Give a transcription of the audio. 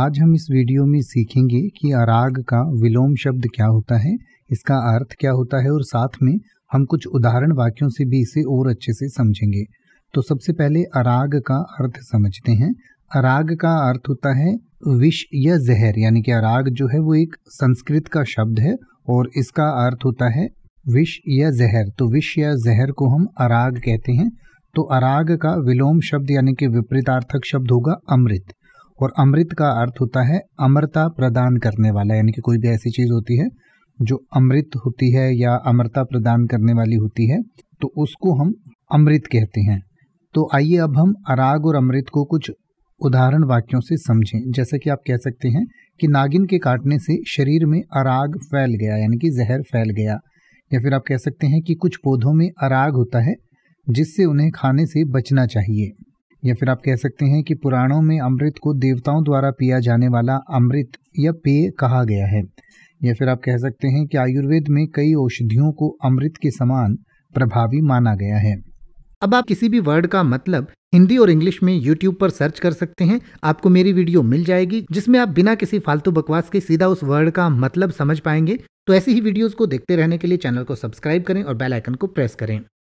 आज हम इस वीडियो में सीखेंगे कि अराग का विलोम शब्द क्या होता है इसका अर्थ क्या होता है और साथ में हम कुछ उदाहरण वाक्यों से भी इसे और अच्छे से समझेंगे तो सबसे पहले अराग का अर्थ समझते हैं अराग का अर्थ होता है विष या जहर यानी कि अराग जो है वो एक संस्कृत का शब्द है और इसका अर्थ होता है विष या जहर तो विष या जहर को हम अराग कहते हैं तो अराग का विलोम शब्द यानी कि विपरीतार्थक शब्द होगा अमृत और अमृत का अर्थ होता है अमरता प्रदान करने वाला यानी कि कोई भी ऐसी चीज़ होती है जो अमृत होती है या अमरता प्रदान करने वाली होती है तो उसको हम अमृत कहते हैं तो आइए अब हम अराग और अमृत को कुछ उदाहरण वाक्यों से समझें जैसे कि आप कह सकते हैं कि नागिन के काटने से शरीर में अराग फैल गया यानी कि जहर फैल गया या फिर आप कह सकते हैं कि कुछ पौधों में अराग होता है जिससे उन्हें खाने से बचना चाहिए या फिर आप कह सकते हैं कि पुराणों में अमृत को देवताओं द्वारा पिया जाने वाला अमृत या पेय कहा गया है या फिर आप कह सकते हैं कि आयुर्वेद में कई औषधियों को अमृत के समान प्रभावी माना गया है अब आप किसी भी वर्ड का मतलब हिंदी और इंग्लिश में यूट्यूब पर सर्च कर सकते हैं आपको मेरी वीडियो मिल जाएगी जिसमें आप बिना किसी फालतू बकवास के सीधा उस वर्ड का मतलब समझ पाएंगे तो ऐसी ही वीडियोस को देखते रहने के लिए चैनल को सब्सक्राइब करें और बेल आइकन को प्रेस करें